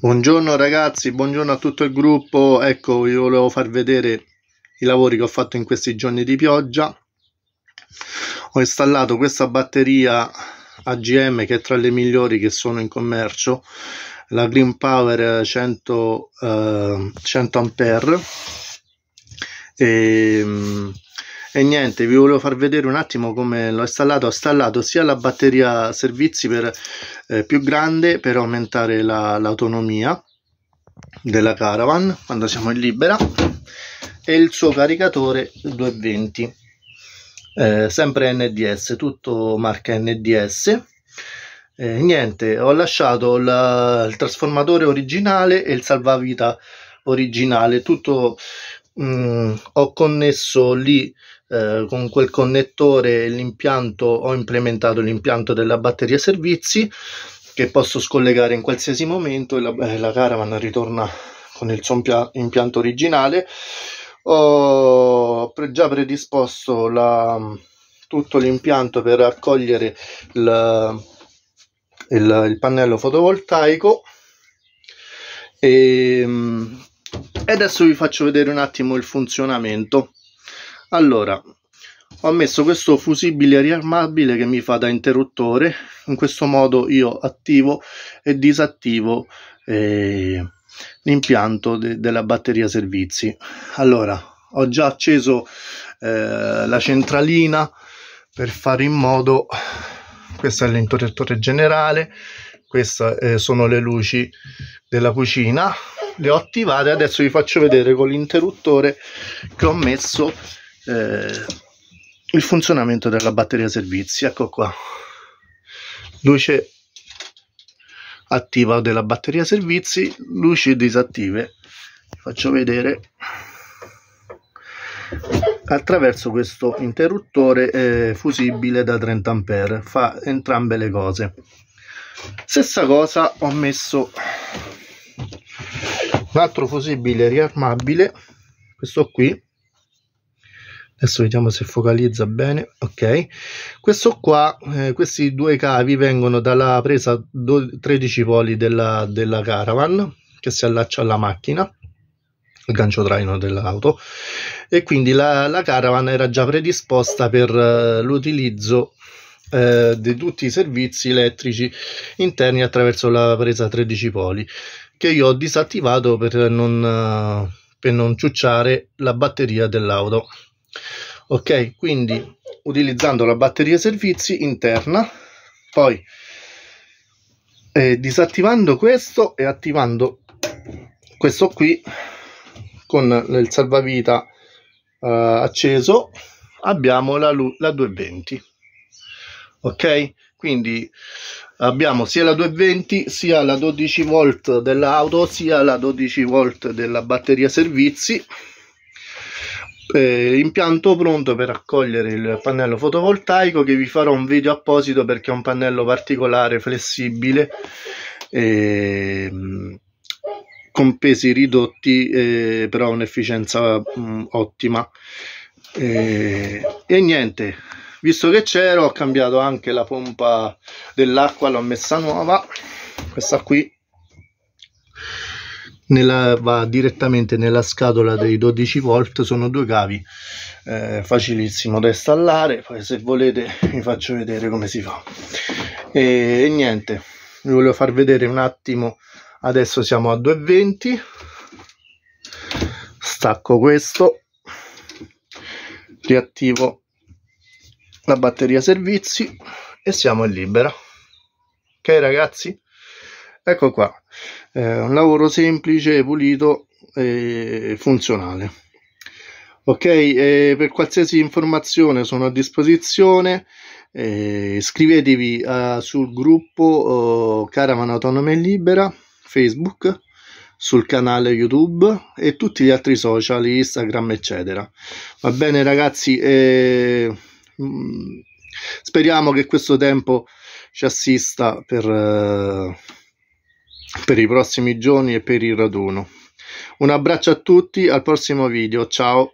Buongiorno ragazzi, buongiorno a tutto il gruppo. Ecco, vi volevo far vedere i lavori che ho fatto in questi giorni di pioggia. Ho installato questa batteria AGM che è tra le migliori che sono in commercio, la Green Power 100, eh, 100 eh, Ampere. E, ehm, e niente vi volevo far vedere un attimo come l'ho installato ho installato sia la batteria servizi per, eh, più grande per aumentare l'autonomia la, della caravan quando siamo in libera e il suo caricatore 220 eh, sempre NDS tutto marca NDS eh, niente ho lasciato la, il trasformatore originale e il salvavita originale tutto mh, mm, ho connesso lì eh, con quel connettore l'impianto, ho implementato l'impianto della batteria servizi che posso scollegare in qualsiasi momento e la, eh, la caravan ritorna con il suo impianto originale. Ho pre- già predisposto la, tutto l'impianto per raccogliere il, il, il pannello fotovoltaico e mm, e adesso vi faccio vedere un attimo il funzionamento allora ho messo questo fusibile riarmabile che mi fa da interruttore in questo modo io attivo e disattivo eh, l'impianto de della batteria servizi allora ho già acceso eh, la centralina per fare in modo questo è l'interruttore generale queste eh, sono le luci della cucina le ho attivate adesso vi faccio vedere con l'interruttore che ho messo eh, il funzionamento della batteria servizi ecco qua luce attiva della batteria servizi luci disattive faccio vedere attraverso questo interruttore eh, fusibile da 30 ampere fa entrambe le cose stessa cosa ho messo un altro fusibile riarmabile questo qui adesso vediamo se focalizza bene ok questo qua eh, questi due cavi vengono dalla presa 13 poli della, della caravan che si allaccia alla macchina il gancio traino dell'auto e quindi la, la caravan era già predisposta per uh, l'utilizzo eh, di tutti i servizi elettrici interni attraverso la presa 13 poli che io ho disattivato per non, eh, per non ciucciare la batteria dell'auto. Ok, quindi utilizzando la batteria servizi interna, poi eh, disattivando questo e attivando questo qui con il salvavita eh, acceso abbiamo la, la 220 ok quindi abbiamo sia la 220 sia la 12 volt dell'auto sia la 12 volt della batteria servizi eh, impianto pronto per accogliere il pannello fotovoltaico che vi farò un video apposito perché è un pannello particolare flessibile eh, con pesi ridotti eh, però un'efficienza mm, ottima eh, e niente visto che c'ero ho cambiato anche la pompa dell'acqua l'ho messa nuova questa qui nella, va direttamente nella scatola dei 12 volt sono due cavi eh, facilissimo da installare poi se volete vi faccio vedere come si fa e, e niente vi volevo far vedere un attimo adesso siamo a 220 stacco questo riattivo la batteria servizi e siamo in libera ok ragazzi ecco qua eh, un lavoro semplice pulito e funzionale ok e eh, per qualsiasi informazione sono a disposizione eh, iscrivetevi eh, sul gruppo eh, oh, Caravan Autonoma e Libera Facebook sul canale YouTube e tutti gli altri social, Instagram, eccetera. Va bene, ragazzi. Eh... Mm. speriamo che questo tempo ci assista per, eh, per i prossimi giorni e per il raduno. Un abbraccio a tutti, al prossimo video, ciao!